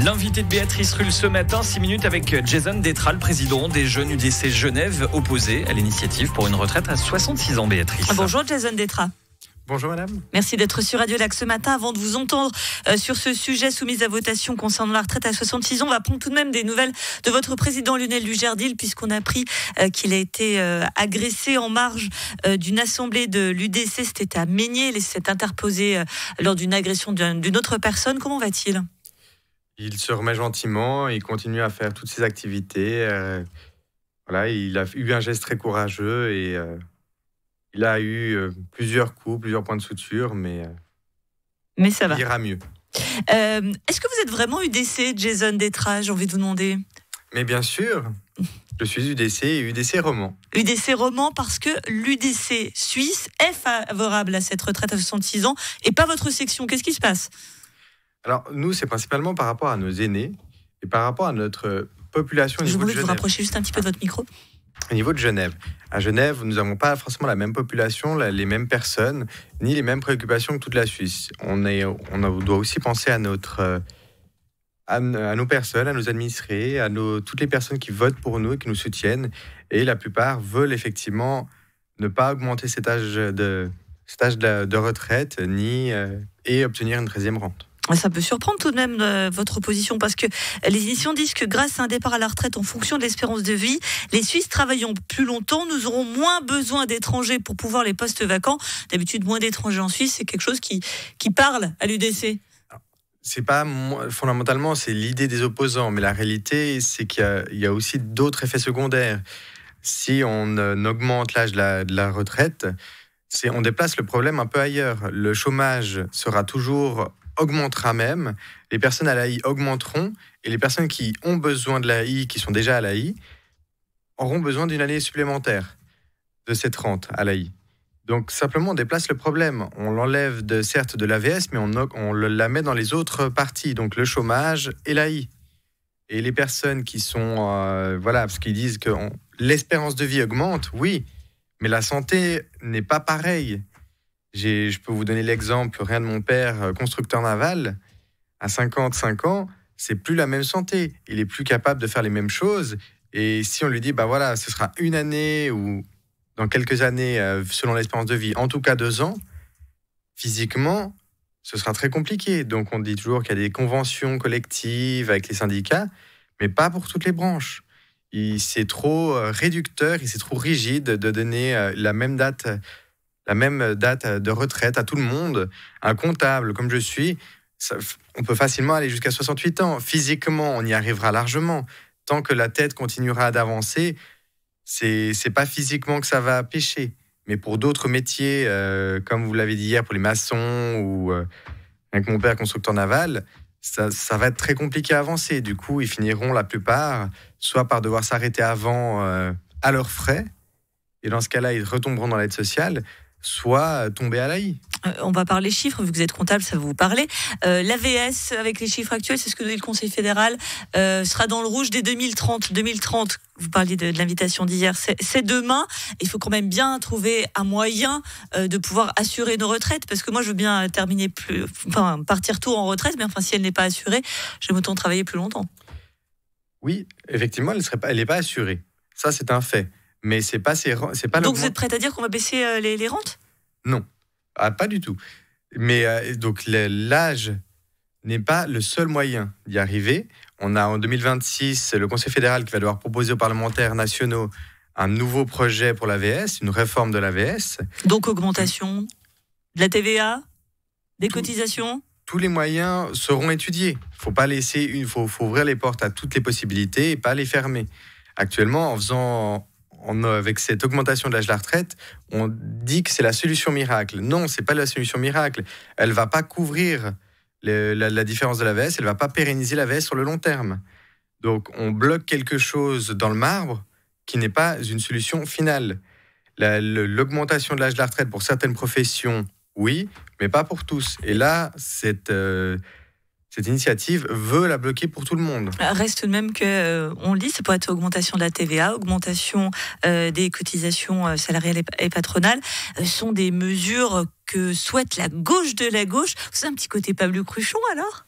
L'invité de Béatrice Rulle ce matin, 6 minutes avec Jason le président des jeunes UDC Genève, opposé à l'initiative pour une retraite à 66 ans, Béatrice. Bonjour Jason Détral. Bonjour madame. Merci d'être sur Radio Lac ce matin. Avant de vous entendre euh, sur ce sujet soumis à votation concernant la retraite à 66 ans, on va prendre tout de même des nouvelles de votre président Lionel Lugerdil puisqu'on a appris euh, qu'il a été euh, agressé en marge d'une assemblée de l'UDC. C'était à Meignet, il s'est interposé lors d'une agression d'une autre personne. Comment va-t-il Il se remet gentiment, il continue à faire toutes ses activités. voilà, il a eu un geste très courageux et il a eu euh, plusieurs coups, plusieurs points de suture, mais, euh, ça il ira mieux. Euh, est-ce que vous êtes vraiment UDC, Jason Détra J'ai envie de vous demander. Mais bien sûr, je suis UDC et UDC roman. UDC roman parce que l'UDC suisse est favorable à cette retraite à 66 ans et pas votre section. Qu'est-ce qui se passe Alors nous, c'est principalement par rapport à nos aînés et par rapport à notre population. je voulais vous rapprocher juste un petit peu de votre micro au niveau de Genève. À Genève, nous n'avons pas forcément la même population, les mêmes personnes, ni les mêmes préoccupations que toute la Suisse. On, on doit aussi penser à notre euh, à, nos personnes, à nos administrés, à nos, toutes les personnes qui votent pour nous et qui nous soutiennent. Et la plupart veulent effectivement ne pas augmenter cet âge de, cet âge de, retraite ni, euh, et obtenir une 13e rente. Ça peut surprendre tout de même euh, votre position parce que les éditions disent que grâce à un départ à la retraite en fonction de l'espérance de vie, les Suisses travaillant plus longtemps, nous aurons moins besoin d'étrangers pour pouvoir les postes vacants. D'habitude, moins d'étrangers en Suisse, c'est quelque chose qui, qui parle à l'UDC c'est pas fondamentalement, c'est l'idée des opposants, mais la réalité, c'est qu'il y, a aussi d'autres effets secondaires. Si on euh, augmente l'âge de, de la, retraite, on déplace le problème un peu ailleurs. Le chômage sera toujours augmentera même, les personnes à l'AI augmenteront, et les personnes qui ont besoin de l'AI, qui sont déjà à l'AI, auront besoin d'une année supplémentaire de cette rente à l'AI. Donc simplement, on déplace le problème. On l'enlève de, certes de l'AVS, mais on, on la met dans les autres parties, donc le chômage et l'AI. Et les personnes qui sont... Euh, voilà, parce qu'ils disent que l'espérance de vie augmente, oui, mais la santé n'est pas pareille. Je peux vous donner l'exemple, rien de mon père, euh, constructeur naval, à 55 ans, c'est plus la même santé. Il est plus capable de faire les mêmes choses. Et si on lui dit, bah voilà, ce sera une année ou dans quelques années, euh, selon l'espérance de vie, en tout cas deux ans, physiquement, ce sera très compliqué. Donc on dit toujours qu'il y a des conventions collectives avec les syndicats, mais pas pour toutes les branches. C'est trop euh, réducteur et c'est trop rigide de donner la même date la même date de retraite à tout le monde. Un comptable comme je suis, on peut facilement aller jusqu'à 68 ans. Physiquement, on y arrivera largement. Tant que la tête continuera d'avancer, c'est pas physiquement que ça va pêcher. Mais pour d'autres métiers, euh, comme vous l'avez dit hier, pour les maçons ou euh, avec mon père constructeur naval, ça, va être très compliqué à avancer. Du coup, ils finiront la plupart soit par devoir s'arrêter avant euh, à leurs frais, et dans ce cas-là, ils retomberont dans l'aide sociale, soit tomber à l'AI. Euh, on va parler chiffres, vu que vous êtes comptable, ça va vous parler. Euh, L'AVS, avec les chiffres actuels, c'est ce que dit le Conseil fédéral, euh, sera dans le rouge dès 2030. 2030, vous parliez de, l'invitation d'hier, c'est demain. Il faut quand même bien trouver un moyen de pouvoir assurer nos retraites, parce que moi, je veux bien terminer plus, enfin, partir tout en retraite, mais enfin, si elle n'est pas assurée, j'aime autant travailler plus longtemps. Oui, effectivement, elle n'est pas, pas assurée. Ça, c'est un fait mais c'est pas c'est pas. Donc vous êtes prête à dire qu'on va baisser euh, les, rentes Non, ah, pas du tout. Mais euh, donc l'âge n'est pas le seul moyen d'y arriver. On a en 2026 le Conseil fédéral qui va devoir proposer aux parlementaires nationaux un nouveau projet pour l'AVS, une réforme de l'AVS. Donc augmentation de la TVA, des cotisations Tous les moyens seront étudiés. Faut pas laisser une, faut, faut ouvrir les portes à toutes les possibilités et pas les fermer. Actuellement, en faisant avec cette augmentation de l'âge de la retraite, on dit que c'est la solution miracle. Non, c'est pas la solution miracle. Elle va pas couvrir la, différence de la veste, elle va pas pérenniser la veste sur le long terme. Donc on bloque quelque chose dans le marbre qui n'est pas une solution finale. L'augmentation de l'âge de la retraite pour certaines professions, oui, mais pas pour tous. Et là, cette euh, cette initiative veut la bloquer pour tout le monde. Euh, reste tout de même que euh, on lit, ça pourrait être augmentation de la TVA, augmentation euh, des cotisations salariales et patronales, sont des mesures que souhaite la gauche de la gauche. C'est un petit côté Pablo Cruchon alors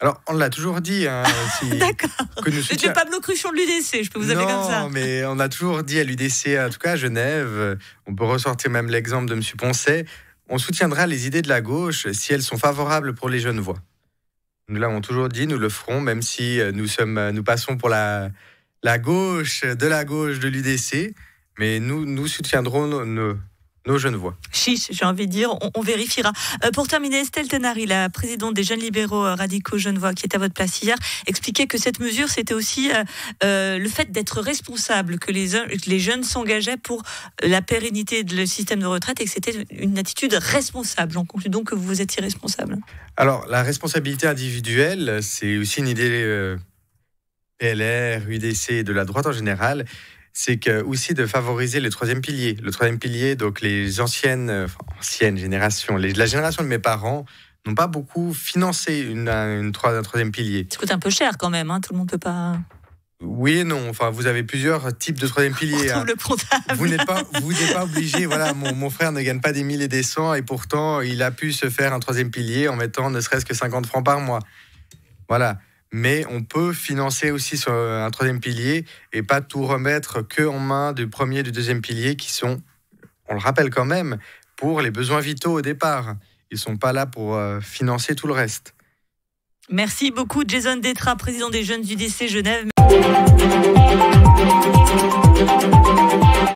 alors, on l'a toujours dit. D'accord, hein, si D'accord. Pablo Cruchon de l'UDC, je peux vous appeler comme ça. Non, mais on a toujours dit à l'UDC, en tout cas à Genève, on peut ressortir même l'exemple de M. Poncet, on soutiendra les idées de la gauche si elles sont favorables pour les jeunes voix. Nous l'avons toujours dit, nous le ferons, même si euh, nous, sommes, euh, nous passons pour la, la gauche, de la gauche de l'UDC. Mais nous, nous soutiendrons nos, nos jeunes voix. Chiche, j'ai envie de dire, on, vérifiera. Euh, pour terminer, Estelle Tenari, la présidente des jeunes libéraux euh, radicaux Voix, qui est à votre place hier, expliquait que cette mesure, c'était aussi euh, le fait d'être responsable, que les, jeunes s'engageaient pour la pérennité du système de retraite et que c'était une attitude responsable. On conclut donc que vous êtes irresponsable. Alors, la responsabilité individuelle, c'est aussi une idée PLR, UDC, de la droite en général c'est que aussi de favoriser le troisième pilier. Le troisième pilier, donc les anciennes, euh, anciennes générations, la génération de mes parents n'ont pas beaucoup financé une, un troisième pilier. Ça coûte un peu cher quand même, hein. tout le monde ne peut pas. Oui non. Enfin, vous avez plusieurs types de troisième pilier. Hein. Vous n'êtes pas, vous n'êtes pas obligé. voilà, mon, frère ne gagne pas des mille et des cents et pourtant il a pu se faire un troisième pilier en mettant ne serait-ce que 50 francs par mois. Voilà mais on peut financer aussi sur euh, un troisième pilier et pas tout remettre que en main du premier et du deuxième pilier qui sont, on le rappelle quand même, pour les besoins vitaux au départ. Ils ne sont pas là pour euh, financer tout le reste. Merci beaucoup Jason Detra, président des Jeunes du DC Genève.